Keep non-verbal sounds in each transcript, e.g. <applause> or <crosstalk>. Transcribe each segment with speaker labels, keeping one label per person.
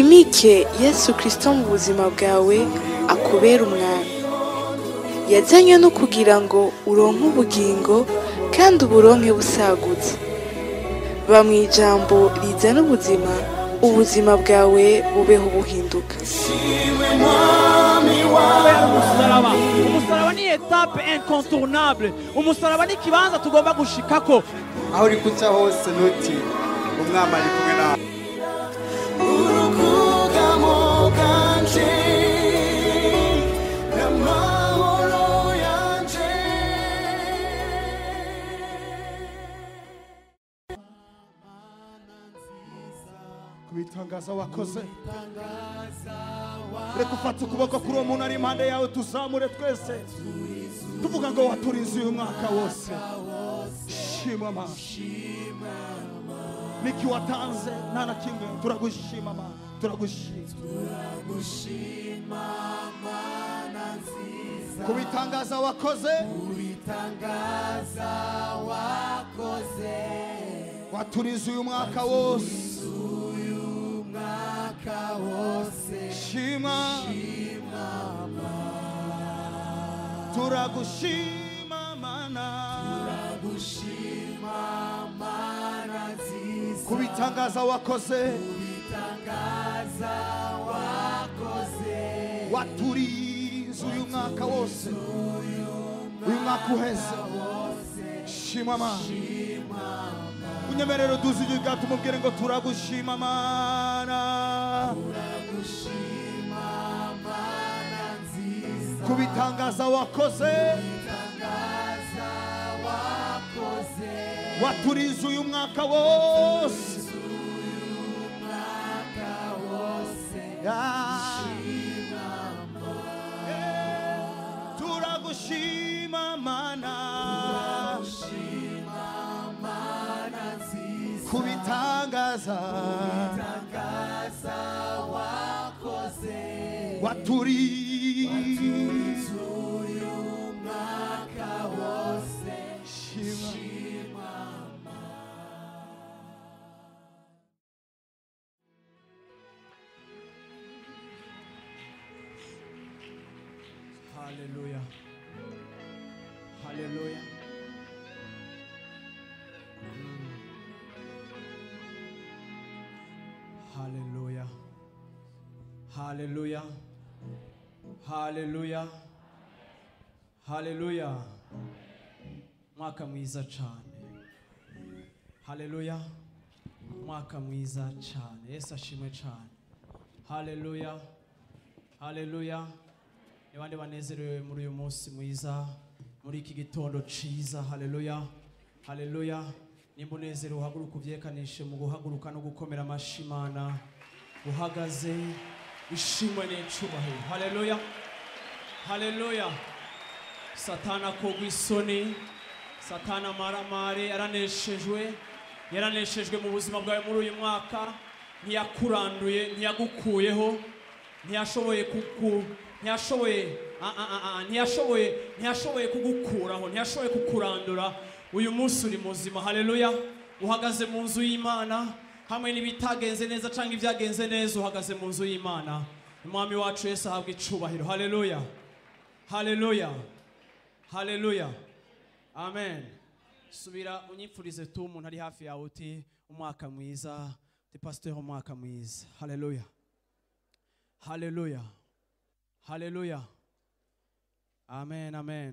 Speaker 1: wimike yesu kirisito mu buzima bwawe akubera umwami yajyanye no kugira ngo uronke ubugingo kandi uburonke busagutse ba mu ijambo rizana n'ubuzima ubuzima bwawe bubeho buhinduka umusaraba ni etape incontournable umusaraba ni ikibanza tugomba gushikako aho uri kuca hose ntuti umwami ari kumwe nawe
Speaker 2: kubitangaza wakoze reka ufate ukuboko kuri uwo muntu ari impande yawe tuzamure twese tuvuga ngo waturinze uyu mwaka wose shima mama nikiwatanze nta na kimwe turagushima mama turagushima kubitangaza wakoze kubitangaza uyu mwaka wose 나오세 Shima 심마마 돌아고 심마마나 돌아고 심마마나지 kubitangaza wakoze kubitangaza wakoze waturize uyu mwaka wose uyu mwaka uheze shimama unyemerere uduze ibyo bwatuma ngo turagushima mana kubitangaza wakoze waturiza uyu mwaka wose turagushima mana kubitangaza waturi
Speaker 1: Hallelujah! Hallelujah. Hallelujah. haleluya haleluya mwaka mwiza cyane haleluya mwaka mwiza cyane yesu ashimwe cyane haleluya haleluya ni bande banezerewe muri uyu munsi mwiza muri iki gitondo cyiza haleluya haleluya nimba unezero uhaguruka ubyekanishe mu guhaguruka no gukomera amashimana uhagaze ishimwe n'icyubahiro hareruya hareruya satana akogwa isoni satana amaramare yaraneshejwe yaraneshejwe mu buzima bwawe muri uyu mwaka ntiyakuranduye ntiyagukuyeho ntiyashoboye kuku ntiyashoboye ntiyashoboye ntiyashoboye kugukuraho ntiyashoboye kukurandura uyu munsi uri muzima hareruya uhagaze mu nzu y'imana hamwe n'ibitagenze neza cyangwa ibyagenze neza uhagaze mu nzu y'imana umwami wacu Yesu ahabwa icubahiro haleluya haleluya haleluya amen subira unyipfurize tu umuntu ari hafi yawe uti umwaka mwiza uti pasiteri umwaka mwiza haleluya haleluya haleluya amen amen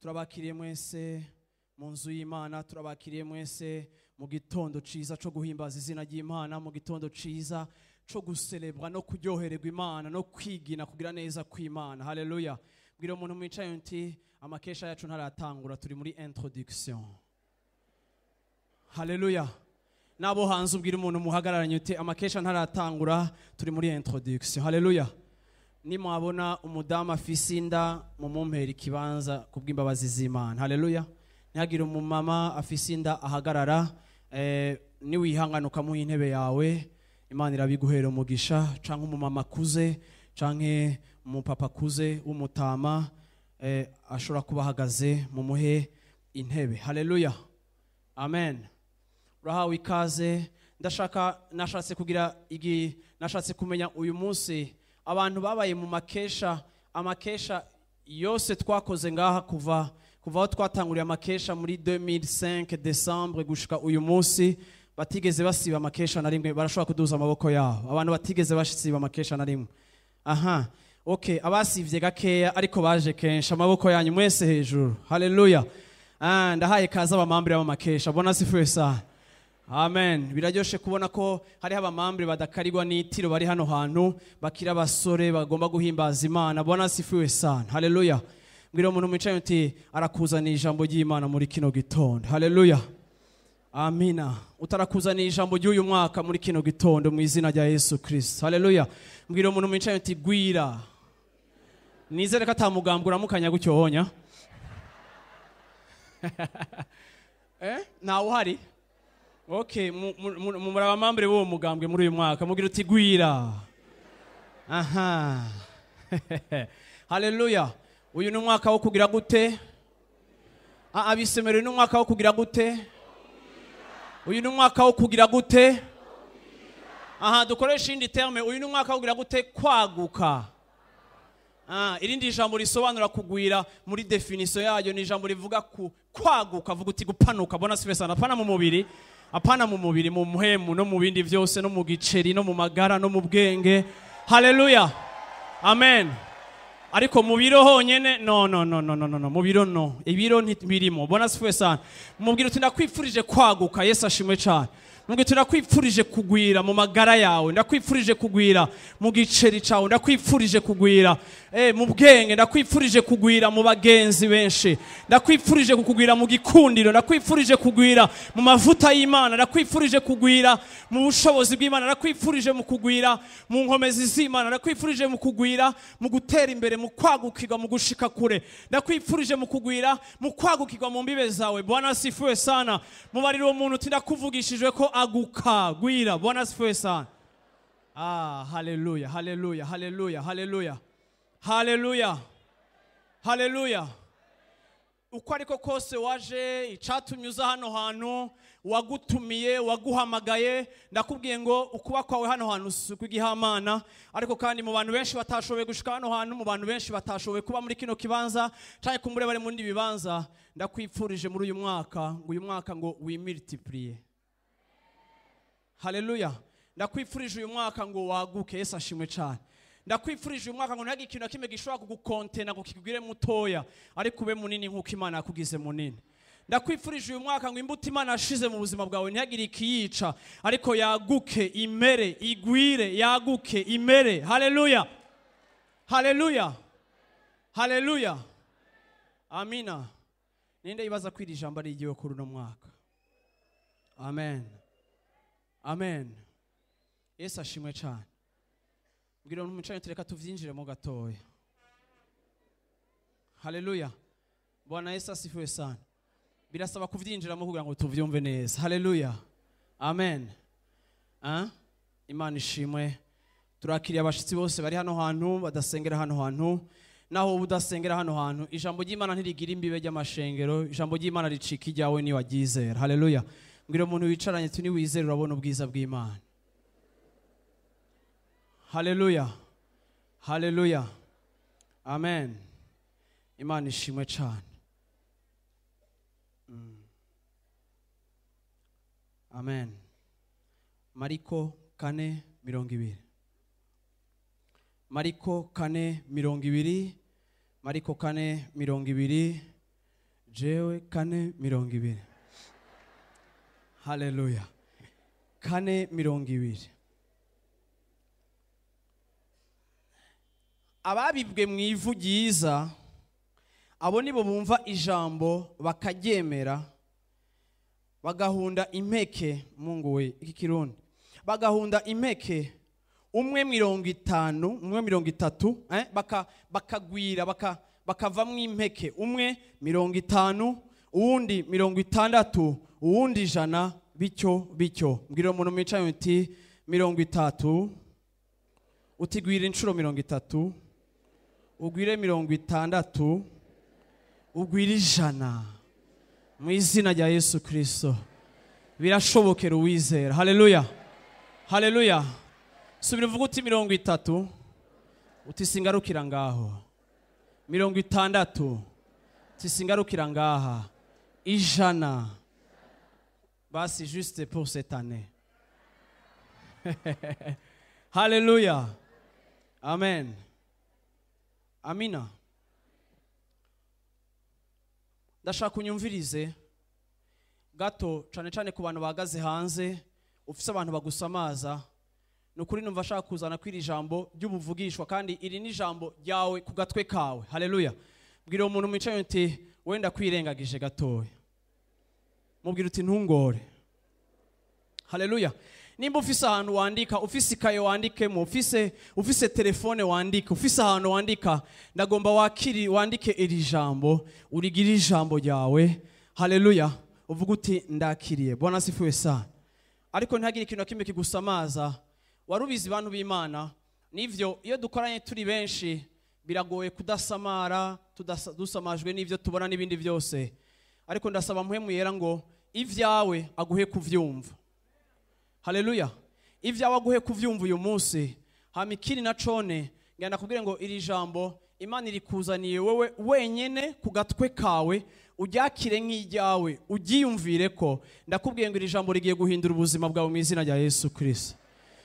Speaker 1: turabakiriye mwese mu nzu y'imana turabakiriye mwese mu gitondo cyiza cyo guhimbaza izina ry'imana mu gitondo cyiza cyo guserebwa no kuryohererwa imana no kwigina kugira neza kw'imana hareruya bwira umuntu mwicaye uti amakesha yacu ntaratangura turi muri introduction hareruya n'abo hanze ubwira umuntu muhagararanye uti amakesha ntaratangura turi muri introduction hareruya nimwabona umudamu afise inda mu mumumpera ikibanza kubw'imbabazi z'imana hareruya ntihagire umumama afise inda ahagarara eh, niwihangane ukamuha intebe yawe imana irabiguhera umugisha cyangwa umumama akuze cyangwa umupapa akuze w'umutama eh, ashobora kuba ahagaze mu muhe intebe hareruya amen urahawe ikaze ndashaka nashatse kugira igihe nashatse kumenya uyu munsi abantu babaye mu makesha amakesha yose twakoze ngaha kuva kuva aho twatanguriye amakesha muri 2005 desambre gushika uyu munsi batigeze basiba amakesha na rimwe barashobora kuduza amaboko yabo abantu batigeze basiba amakesha na rimwe aha okay abasivye gakeya ariko baje kenshi amaboko yanyu mwese hejuru haleluya ah, ndahaye kaza abamambire b'amakesha bona sifuye sana amen biraryoshe kubona ko hariho abamambire badakarigwa n'itiro bari hano hantu bakira abasore bagomba guhimbaza imana bona sifuwe sana haleluya mbwira umuntu wicaye uti arakuzaniye ijambo ry'imana muri kino gitondo hareruya amina utarakuzaniye ijambo ry'uyu mwaka muri kino gitondo mu izina rya yesu kirisita hareruya mbwira umuntu wicaye uti gwira nizere ko atamugambwe uramukanya gutyo wonya <laughs> eh? ntawe uhari oke murabamambere w'uwo mugambwe muri uyu mwaka mubwira uti gwira aha <laughs> hareruya uyu ni umwaka wo kugira gute abisomero ah, ah, uyu ni umwaka wo kugira gute uyu ni umwaka wo kugira gute aha dukoresha indi terme uyu ni umwaka wo kugira gute kwaguka ah, irindi jambo risobanura kugwira muri definisiyo yayo ni ijambo rivuga ku kwaguka avuga uti gupanuka bona sivesana apana mu mubiri apana mu mubiri mu muhemu no mu bindi byose no mu giceri no mu magara no mu bwenge hareruya amen ariko mu biro honyene no no no no no no mu biro no ibiro ntibirimo bona sifuwe sana mubwira uti ndakwifurije kwaguka yesu ashimwe cyane Mungu turakwifurije kugwira mu magara yawe ndakwifurije kugwira mu giceri cyawe ndakwifurije kugwira eh mu bwenge ndakwifurije kugwira mu bagenzi benshi ndakwifurije kukugwira mu gikundiro ndakwifurije kugwira mu mavuta y'Imana ndakwifurije kugwira mu bushobozi bw'Imana ndakwifurije mu kugwira mu nkomezi z'Imana ndakwifurije mu kugwira mu gutera imbere mu kwagukirwa mu gushika kure ndakwifurije mu kugwira mu kwagukirwa mu mbibe zawe Bwana sifuwe sana mubariro umuntu tindakuvugishijwe ko agukagwira bona asifiwe sana ah haleluya haleluya haleluya haleluya haleluya haleluya uko ariko kose waje icyatumye uza hano hantu wagutumiye waguhamagaye ndakubwiye ngo ukuba kwawe hano hantu si ukw'igihamana ariko kandi mu bantu benshi batashoboye gushyika hano hantu mu bantu benshi batashoboye kuba muri kino kibanza cyangwa kumureba ari mu bindi bibanza ndakwipfurije muri uyu mwaka ngo uyu mwaka ngo wimitipuriye hareruya ndakwifurije uyu mwaka ngo waguke Yesu ashimwe cyane ndakwifurije uyu mwaka ngo ntihagire ikintu na kimwe gishobora kugukontena ngo kikugire mutoya ariko ube munini nk'uko imana yakugize munini ndakwifurije uyu mwaka ngo imbuto imana yashize mu buzima bwawe ntihagire ikiyica ariko yaguke imere igwire yaguke imere hareruya hareruya hareruya amina ninde ibaza ko iri jambo ari igihe kuri uno mwaka amen amen yesu ashimwe cyane mbwira umuntu umucanye tureka tubyinjiremo gatoya hareruya bwana yesu asifuwe sana birasaba kubyinjiramo kugira ngo tubyumve neza hareruya amen ah? imana ishimwe turakiriye abashyitsi bose bari hano hantu badasengera hano hantu naho uba udasengera hano hantu ijambo ry'imana ntirigira imbibe ry'amashengero ijambo ry'imana ricika ijyawe niwaryizera hareruya mbwira umuntu wicaranye tuni wizere urabona ubwiza bw'imana haleluya haleluya amen imana ishimwe cyane mm. amen mariko kane mirongo ibiri mariko kane mirongo ibiri mariko kane mirongo ibiri jewe kane mirongo ibiri haleluya kane mirongo ibiri ababibwe mu ivu ryiza abo nibo bumva ijambo bakaryemera bagahunda impeke munguwe iki bagahunda impeke umwe mirongo itanu umwe mirongo itatu eh, bakagwira bakava mu impeke umwe mirongo itanu uwundi mirongo itandatu uwundi ijana bityo bityo mbwira umuntu mwicaye uti mirongo itatu utigwira inshuro mirongo itatu ugwire mirongo itandatu ugwire ijana mu izina rya yesu kirisito birashobokera uwizera hareruya hareruya subira uvuga uti mirongo itatu utisingarukira ngaho mirongo itandatu utisingarukira ngaha ijana basi juste pour cette année <laughs> haleluya amen amina ndashaka unyumvirize gato cyane cyane ku bantu bahagaze hanze ufite abantu bagusamaza ni ukuri numva ashaka kuzana ko iri jambo ry'ubuvugishwa kandi iri ni ijambo ryawe ku gatwe kawe haleluya bwira umuntu wicaye uti wenda kwirengagije gatoya mubwira uti ntungore hareruya nimba ufise ahantu wandika ufise ikaye wandikemo ufise ufise telefone wandika ufise ahantu wandika ndagomba wakiri wandike iri jambo urigire ijambo ryawe hareruya uvuga uti ndakiriye bona asifuwe sana ariko ntihagire ikintu na kimwe kigusamaza warubizi ubizi abantu b'imana nibyo iyo dukoranye turi benshi biragoye kudasamara dusamajwe n'ibyo tubona n'ibindi byose ariko ndasaba muhemuyera ngo ibyawe aguhe kubyumva hareruya ibyawe aguhe kubyumva uyu munsi hamikiri na cone ngana kubwira ngo iri jambo imana irikuzaniye wowe wenyine ku gatwe kawe ujyakire nk'ijyawe ugiyumvire ko ndakubwiye ngo iri jambo rigiye guhindura ubuzima bwawe mu izina rya yesu kirisi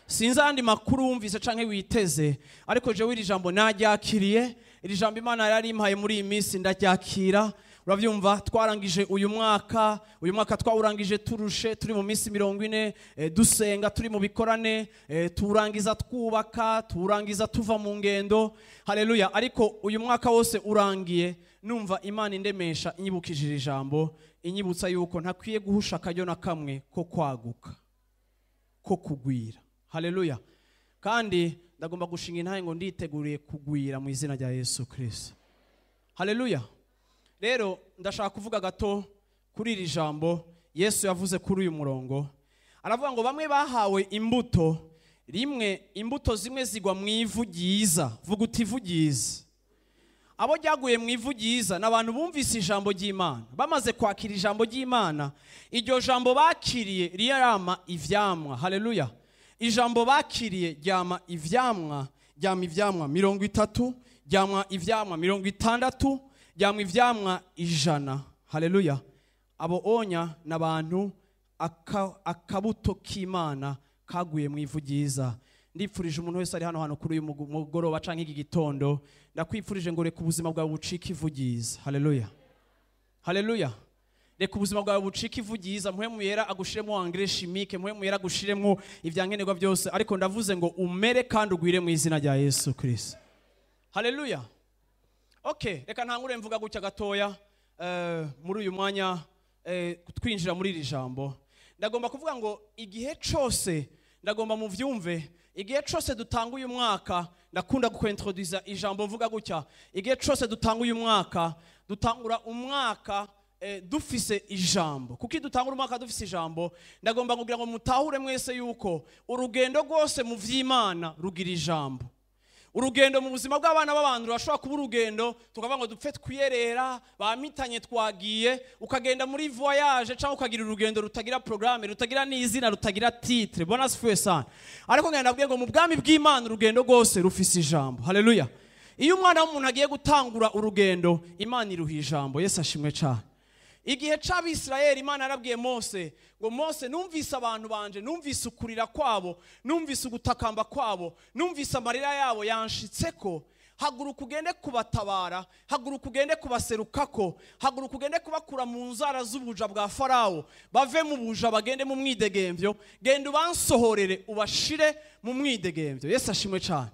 Speaker 1: sinzi ayandi makuru wumvise cyangwa witeze ariko jewe iri jambo naryakiriye iri jambo imana yari impaye muri iyi minsi ndaryakira urabyumva twarangije uyu mwaka uyu mwaka twawurangije turushe turi mu minsi mirongo ine eh, dusenga turi mu bikorane eh, turangiza twubaka turangiza tuva mu ngendo hareruya ariko uyu mwaka wose urangiye numva imana indemesha inyibukije iri jambo inyibutsa yuko ntakwiye guhusha akaryo na kamwe ko kwaguka ko kugwira hareruya kandi ndagomba gushinga intare ngo nditeguriye kugwira mu izina rya yesu kirisita hareruya rero ndashaka kuvuga gato kuri iri jambo yesu yavuze kuri uyu murongo aravuga ngo bamwe bahawe imbuto rimwe imbuto zimwe zigwa mu ivu ryiza vuga uti ivu ryiza abo ryaguye mu ivu ryiza ni abantu bumvise ijambo ry'imana bamaze kwakira ijambo ry'imana iryo jambo bakiriye riyarama ibyamwa hareruya ijambo bakiriye ryama ibyamwa ryama ibyamwa mirongo itatu ryama ibyamwa mirongo itandatu ryama ibyamwa ijana hareruya abo onya ni abantu akabuto k'imana kaguye mu ivu ryiza ndipfurije umuntu wese ari hano hantu kuri uyu mugoroba cyangwa iki gitondo ndakwipfurije ngo reka ubuzima bwawe bucike ivu ryiza hareruya hareruya reka ubuzima bwawe bucike ivugiza muhemu yera agushiremo wangire shimike muhemuyera agushiremo ibyankenerwa byose ariko ndavuze ngo umere kandi ugwire mu izina rya yesu kirisita hareruya oke reka ntangure mvuga gutya gatoya eh, muri uyu mwanya eh, twinjira muri iri jambo ndagomba kuvuga ngo igihe cyose ndagomba mu byumve igihe cyose dutanga uyu mwaka ndakunda gukwentodiza ijambo mvuga gutya igihe cyose dutanga uyu mwaka dutangura umwaka Eh, dufise ijambo kuko dutanga umwaka dufise ijambo ndagomba kugira ngo mutahure mwese yuko urugendo rwose mu by'imana rugira ijambo urugendo mu buzima bw'abana b'abantu rurashobora kuba urugendo tukavuga ngo dupfe twiyerera bamitanye twagiye ukagenda muri voyage cyangwa ukagira urugendo rutagira porogaramu rutagira n'izina rutagira titire bona sifuwe ariko ngenda nabwiye ngo mu bwami bw'imana urugendo rwose rufise ijambo hareruya iyo umwana w'umuntu agiye gutangura urugendo imana iruha ijambo yesi ashimwe cyane igihe c'abisirayeli imana yarabwiye mose ngo mose numvise abantu banje numvise ukurira kwabo numvise ugutakamba kwabo numvise amarira yabo yanshitse ko haguruka ugende kubatabara haguruka ugende kubaserukako haguruka ugende kubakura mu nzara z'ubuja bwa farawo bave mu buja bagende mu mwidegembyo genda ubansohorere ubashire mu mwidegembyo yesu ashimwe cyane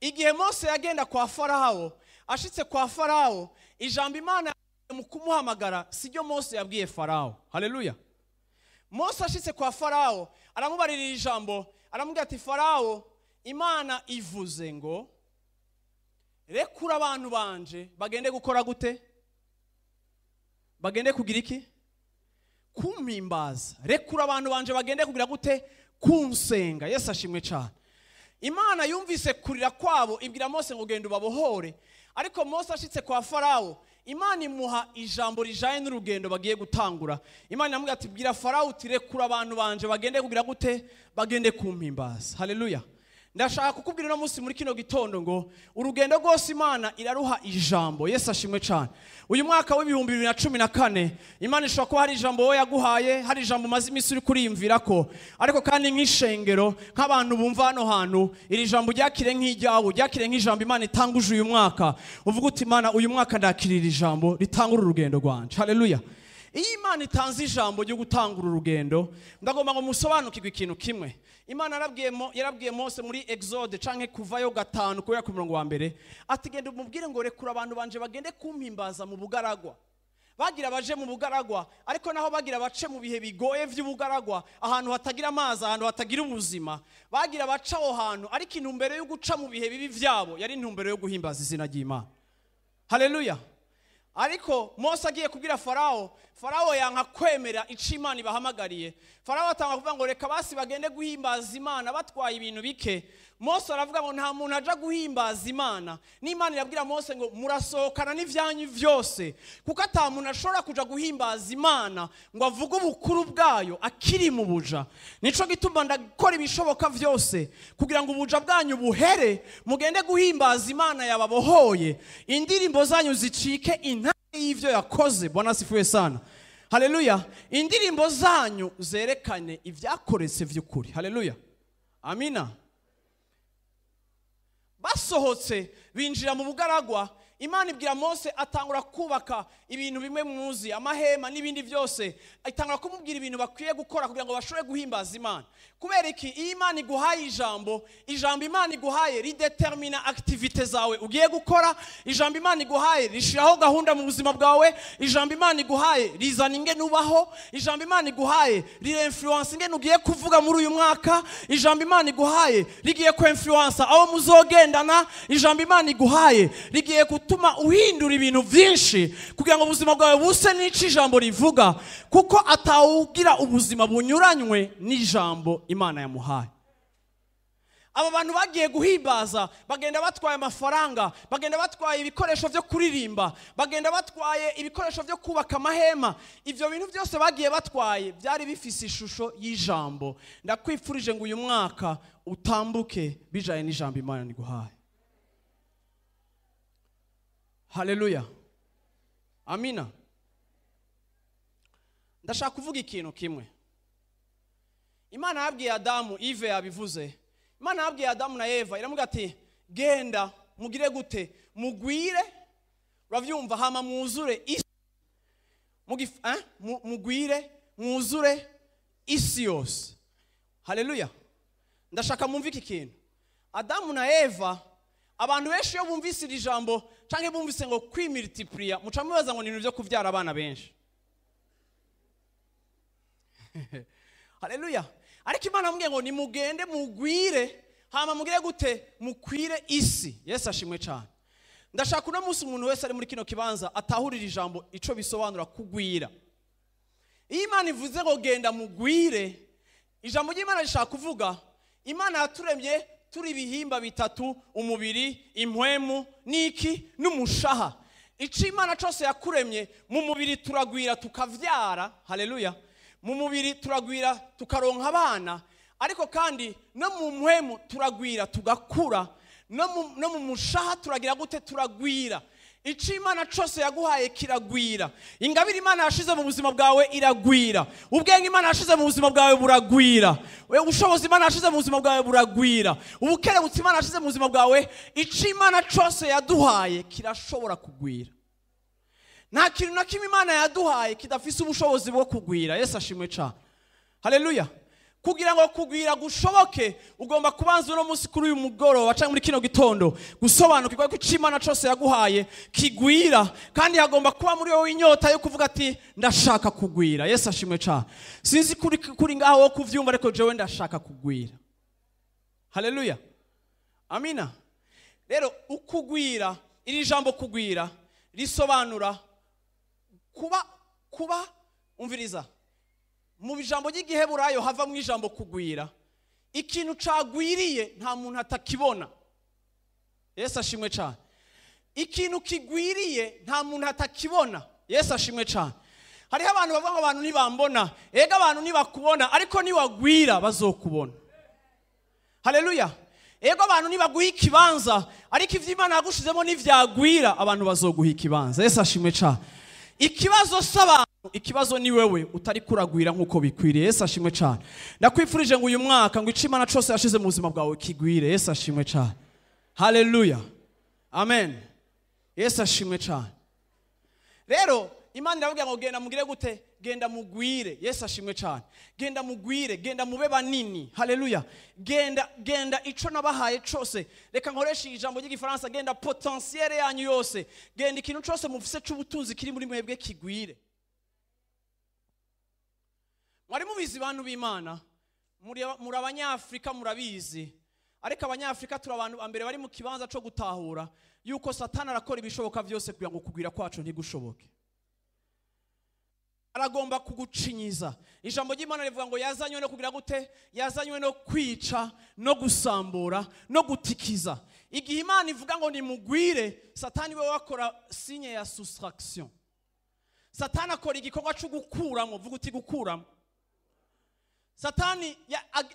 Speaker 1: igihe mose yagenda kwa farawo ashitse kwa farawo ijambo imana mu kumuhamagara si byo mose yabwiye farawo hareruya mose ashitse kwa farawo aramubarira ijambo aramubwira ati farawo imana ivuze ngo rekura abantu banje bagende gukora gute bagende kugira iki kumpimbaza rekura abantu banje bagende kugira gute kunsenga yesu ashimwe cyane imana yumvise kurira kwabo ibwira mose ngo genda ubabohore ariko mose ashyitse kwa farawo imana imuha ijambo rijyanye n'urugendo bagiye gutangura imana iramubwira ati bwira farawuti rekura abantu banje bagende kugira gute bagende kumpimbaza mpimbaza hareruya ndashaka kukubwira uno munsi muri kino gitondo ngo urugendo rwose imana iraruha ijambo yesu ashimwe cyane uyu mwaka w'ibihumbi bibiri na cumi na kane imana ishobora kuba hari ijambo wowe yaguhaye hari ijambo umaze iminsi uri kuriyumvira ko ariko kandi nk'ishengero nk'abantu bumva hano hantu iri jambo ryakire nk'iryawe ryakire nk'ijambo imana itanguje uyu mwaka uvuga uti imana uyu mwaka ndakirira ijambo ritangura urugendo rwanjye hareruya iyo imana itanze ijambo ryo gutangura urugendo ndagomba ngo musobanukirwe ikintu kimwe imana yarabwiye Mose muri exode cyangwa kuvayo gatanu kubera ku murongo wa mbere ati genda umubwire ngo rekura abantu banje bagende kumpimbaza mu bugaragwa bagira baje mu bugaragwa ariko naho bagira abace mu bihe bigoye by'ubugaragwa ahantu hatagira amazi ahantu hatagira ubuzima bagira abaca aho hantu ariko intumbero yo guca mu bihe bibi byabo yari intumbero yo guhimbaza izina ry'imana hareruya ariko Mose agiye kubwira farawo farawo yanka kwemera icyo imana ibahamagariye farawo atanga kuvuga ngo reka basi bagende guhimbaza imana batwaye ibintu bike mose aravuga ngo nta muntu ajya guhimbaza imana n'imana irabwira mose ngo murasohokana n'ibyanyu byose kuko ata ashobora kujya guhimbaza imana ngo avuge ubukuru bwayo akiri mu buja nicyo gituma ndakora ibishoboka byose kugira ngo ubuja bwanyu buhere mugende guhimbaza imana yababohoye indirimbo zanyu zicike intare y'ibyo yakoze bona asifuye sana hareruya indirimbo zanyu zerekane ibyakoretse by'ukuri hareruya amina basohotse binjira mu bugaragwa imana ibwira mose atangura kubaka ibintu bimwe muzi amahema n'ibindi byose atangura kumubwira ibintu bakwiye gukora kugira ngo bashobore guhimbaza imana kubera iki iyo imana iguhaye ijambo ijambo imana iguhaye ridetermina akitivite zawe ugiye gukora ijambo imana iguhaye rishyiraho gahunda mu buzima bwawe ijambo imana iguhaye rizana ingene ubaho ijambo imana iguhaye riremfuransa ingene ugiye kuvuga muri uyu mwaka ijambo imana iguhaye rigiye kwemfuransa aho muzogendana ijambo imana iguhaye rigiye kutu bigatuma uhindura ibintu byinshi kugira ngo ubuzima bwawe buse n'icyo ijambo rivuga kuko atawugira ubuzima bunyuranywe n'ijambo imana yamuhaye aba bantu bagiye guhimbaza bagenda batwaye amafaranga bagenda batwaye ibikoresho byo kuririmba bagenda batwaye ibikoresho byo kubaka amahema ibyo bintu byose bagiye batwaye byari bifise ishusho y'ijambo ndakwifurije ngo uyu mwaka utambuke bijyanye n'ijambo imana riguhaye haleluya amina ndashaka kuvuga ikintu kimwe imana yabwiye adamu ive yabivuze imana yabwiye adamu na eva iravuga ati genda mugire gute mugwire urabyumva hama mwuzure isi eh? mugwire mwuzure isi yose haleluya ndashaka mwumve iki kintu adamu na eva abantu benshi iyo bumvise iri jambo cyangwa bumvise ngo kwimiritipuriya muca mubaza ngo ni ibintu byo kubyara abana benshi <laughs> hareruya ariko imana mubwiye ngo nimugende mugwire hama mugire gute mukwire isi yesu ashimwe cyane ndashaka uno munsi umuntu wese ari muri kino kibanza atahurira ijambo icyo bisobanura kugwira iyo imana ivuze ngo genda mugwire ijambo ry'imana rishaka kuvuga imana yaturemye turi ibihimba bitatu umubiri impwemu n'iki n'umushaha imana cyose yakuremye mu mubiri turagwira tukabyara hareruya mu mubiri turagwira tukaronka abana ariko kandi no mu mpwemu turagwira tugakura no mu mushaha turagira gute turagwira icyo imana cyose yaguhaye kiragwira ingabire imana yashize mu buzima bwawe iragwira ubwenge imana yashize mu buzima bwawe buragwira ubushobozi imana yashize mu buzima bwawe buragwira ubukerebutse imana yashize mu buzima bwawe icyo imana cyose yaduhaye kirashobora kugwira nta kintu na kimwe imana yaduhaye kidafise ubushobozi bwo kugwira yesu ashimwe cyane hareruya kugira ngo kugwira gushoboke ugomba kubanza uno munsi kuri uyu mugoroba cyangwa muri kino gitondo gusobanukirwa ko imana cyose yaguhaye kigwira kandi hagomba kuba muri wowe inyota yo kuvuga ati ndashaka kugwira yesu ashimwe cyane sinzi kuri kuri ngaho wo kubyumva ariko jewe ndashaka kugwira haleluya amina rero ukugwira iri jambo kugwira risobanura kuba kuba umviriza mu ijambo ry'igiheburayo hava mu ijambo kugwira ikintu cagwiriye nta muntu atakibona yesu ashimwe cyane ikintu kigwiriye nta muntu atakibona yesu ashimwe cyane hariho abantu bavuga abantu ntibambona ega abantu ntibakubona ariko niwagwira bazokubona hareruya ego abantu nibaguha ikibanza ariko iby'imana yagushizemo ntibyagwira abantu bazoguha ikibanza yesu ashimwe cyane ikibazo saba ikibazo ni wewe utari kuragwira nk'uko bikwiriye Yesu ashimwe cyane ndakwifurije ngo uyu mwaka ngo icyo imana cyose yashize mu buzima bwawe kigwire Yesu ashimwe cyane haleluya amen Yesu ashimwe cyane rero imana irababwira ngo genda mugire gute genda mugwire Yesu ashimwe cyane genda mugwire genda mube banini haleluya genda genda icyo nabahaye cyose reka nkoreshe ijambo ry'igifaransa genda potensiyere yanyu yose genda ikintu cyose mufise cy'ubutunzi kiri muri mwebwe kigwire mwari mubizi bantu b'imana muri abanyafurika murabizi ariko abanyafurika turi abantu ba mbere bari mu kibanza cyo gutahura yuko satana arakora ibishoboka byose kugira ngo kugwira kwacu ntigushoboke aragomba kugucinyiza ijambo ry'imana rivuga ngo yazanywe no kugira gute yazanywe no kwica no gusambura no gutikiza igihe imana ivuga ngo nimugwire satani we wakora sinye ya susirakisiyo satani akora igikorwa cyo gukuramo vuga gukuramo satani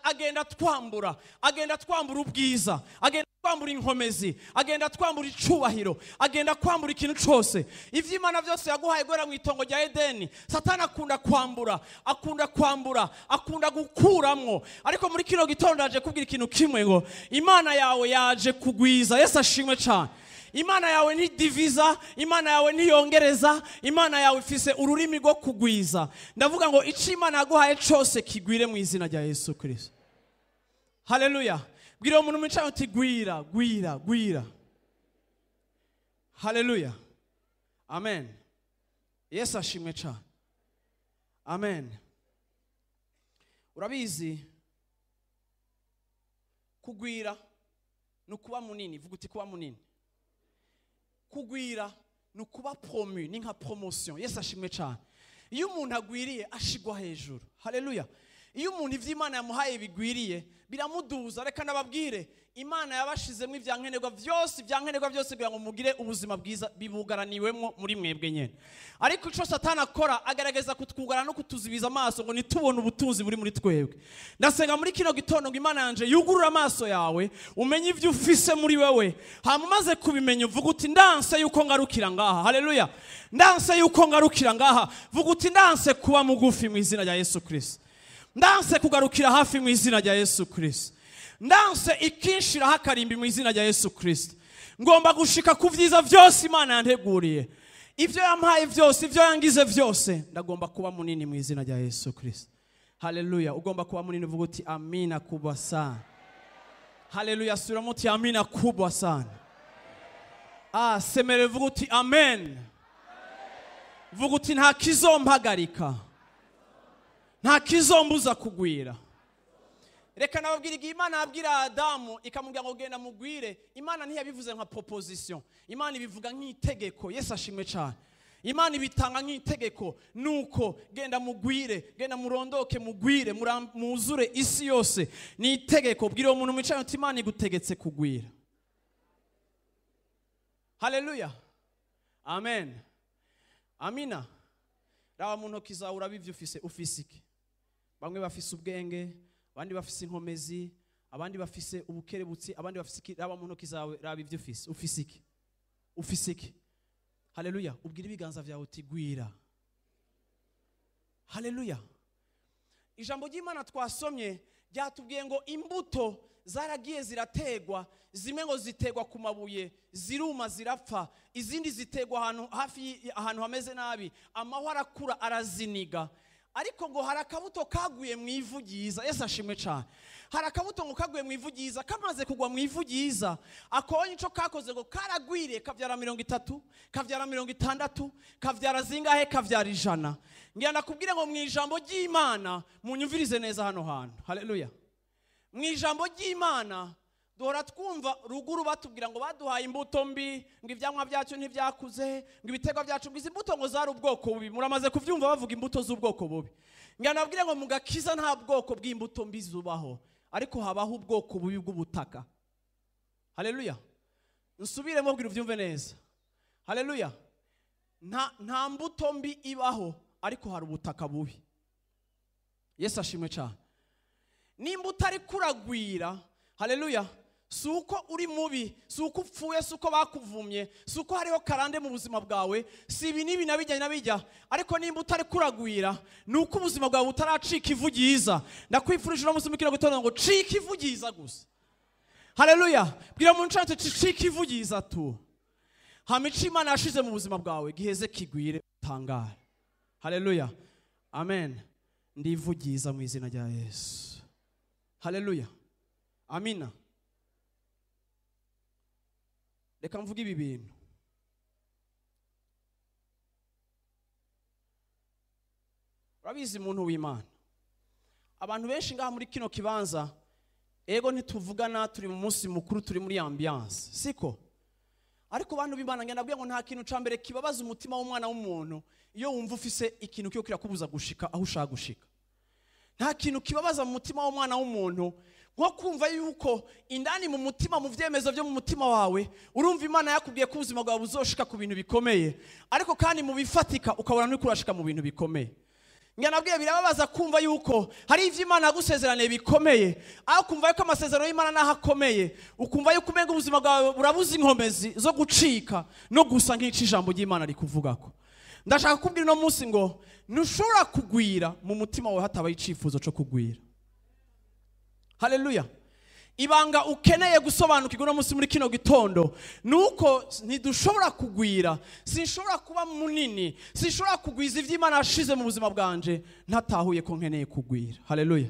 Speaker 1: agenda twambura agenda twambura ubwiza agenda twambura inkomezi agenda twambura icyubahiro agenda kwambura ikintu cyose ibyo imana byose yaguhaye guhera mu itongo rya edeni satani akunda kwambura akunda kwambura akunda gukuramo ariko muri kino gitondo yaje kubwira ikintu kimwe ngo imana yawe yaje kugwiza yesi ashimwe cyane imana yawe ni diviza imana yawe ntiyongereza imana yawe ifise ururimi rwo kugwiza ndavuga ngo icyo imana yaguhaye cyose kigwire mu izina rya yesu kirisita hareruya bwira umuntu wicaye uti gwira gwira gwira hareruya amen yesu ashimwe cyane amen urabizi kugwira ni ukuba munini vuga uti kuba munini kugwira ni ukuba promu ni nka poromosiyo yesi ashimwe cyane iyo umuntu agwiriye ashigwa hejuru hareruya iyo umuntu iby'imana yamuhaye bigwiriye biramuduza reka nababwire imana yabashizemo ibyankenerwa byose ibya byose kugira ngo mugire ubuzima bwiza bibugaraniwemo muri mwebwe nyine ariko icyo satana akora agaragaza kutwugara no kutuzibiza amaso ngo ntitubone ubutunzi buri muri twebwe ndasenga muri kino gitondo ngo imana yanjye yugurure amaso yawe umenye ibyo ufise muri wewe hanyuma kubimenya uvuga uti ndanse yuko ngarukira ngaha hareruya ndanse yuko ngarukira ngaha vuga uti ndanse kuba mugufi mu izina rya yesu kirisita ndanse kugarukira hafi mu izina rya yesu kirisita ndanse ikishira hakarimbi mu izina rya yesu kirisita ngomba gushika ku byiza byose imana yanteguriye ibyo yampaye byose ibyo yangize byose ndagomba kuba munini mu izina rya yesu kirisita hareruya ugomba kuba munini uvuga uti amina kuba sana hareruya suramo uti amina kuba sana ah semere vuga uti amen vuga uti nta kizompagarika nta kizombuza kugwira reka nababwira igihe imana yabwira adamu ikamubwira ngo genda mugwire imana ntiyabivuze nka proposition imana ibivuga nk'itegeko yesu ashimwe cyane imana ibitanga nk'itegeko nuko genda mugwire genda murondoke mugwire muzure isi yose ni itegeko bwira uwo muntu wicaye uti imana igutegetse kugwira hareruya amen amina raba mu ntoki zawe urabibye ufise ufise bamwe bafise ubwenge abandi bafise inkomezi abandi bafise ubukerebutsi abandi bafise raba mu ntoki zawe raba ibyo ufise ufise iki ufise iki haleluya ubwire ibiganza byawe uti gwira haleluya ijambo ry'imana twasomye ryatubwiye ngo imbuto zaragiye zirategwa zimwe ngo zitegwa ku mabuye ziruma zirapfa izindi zitegwa ahantu hafi ahantu hameze nabi amahwa arakura araziniga ariko ngo hari akabuto kaguye mu ivu ryiza yesu ashimwe cyane hari akabuto ngo kaguye mu ivu ryiza kamaze kugwa mu ivu ryiza akonye icyo kakoze ngo karagwire kabyara mirongo itatu kabyara mirongo itandatu kabyara zingahe kabyara ijana ngira kubwire ngo mu ijambo ry'imana munyumvirize neza hano hantu hareruya mu ijambo ry'imana duhora twumva ruguru batubwira ngo baduhaye imbuto mbi ngo ibyanywa byacu ntibyakuze ngo ibitego byacu ngo izi mbuto ngo zari ubwoko bubi muramaze kubyumva bavuga imbuto z'ubwoko bubi nganabwire ngo mu gakiza nta bwoko bw'imbuto mbi zubaho ariko habaho ubwoko bubi bw'ubutaka hareruya nsubire mubwira ubyumve neza hareruya nta mbuto mbi ibaho ariko hari ubutaka bubi yesu ashimwe cyane nimba utari kuragwira hareruya si uko uri mubi si uko upfuye si uko bakuvumye si uko hariho karande mu buzima bwawe si ibi n'ibi nabijya nabijya ariko nimba utari kuragwira ni uko ubuzima bwawe butaracika ivu ryiza ndakwifurije uramutse umukino gutora ngo cika ivu gusa hareruya bwira mu nshange cika ivu tu hamica imana yashize mu buzima bwawe giheze kigwire utangare hareruya amen ndivu mu izina rya yesu hareruya amina reka mvuge ibi bintu urabizi muntu w'imana abantu benshi ngaha muri kino kibanza ego ntituvugana turi mu munsi mukuru turi muri ambiyanse siko ariko bantu b'imana nabwiye ngo nta kintu cya mbere kibabaza umutima w'umwana w'umuntu iyo wumva ufise ikintu cyo kirakubuza gushika aho ushaka gushika nta kintu kibabaza mu mutima w'umwana w'umuntu nko kumva yuko indani mu mutima mu byemezo byo mu mutima wawe urumva imana yakubwiye ko ubuzima bwawe buzoshika ku bintu bikomeye ariko kandi mu bifatika ukabona n'uko urashika mu bintu bikomeye nabwiye birababaza kumva yuko hari ibyo imana yagusezeraniye bikomeye aho kumva yuko amasezerano y'imana naho akomeye ukumva yuko umenya ubuzima bwawe burabuze inkomezi zo gucika no gusa nk'icyo ijambo ry'imana rikuvuga ko ndashaka kubwira uno munsi ngo ntushobora kugwira mu mutima wawe hatabaye icyifuzo cyo kugwira hareruya ibanga ukeneye gusobanukirwa uno munsi muri kino gitondo ni uko ntidushobora kugwira sinshobora kuba munini sinshobora kugwiza iby'imana yashize mu buzima bwanjye ntatahuye ko nkeneye kugwira hareruya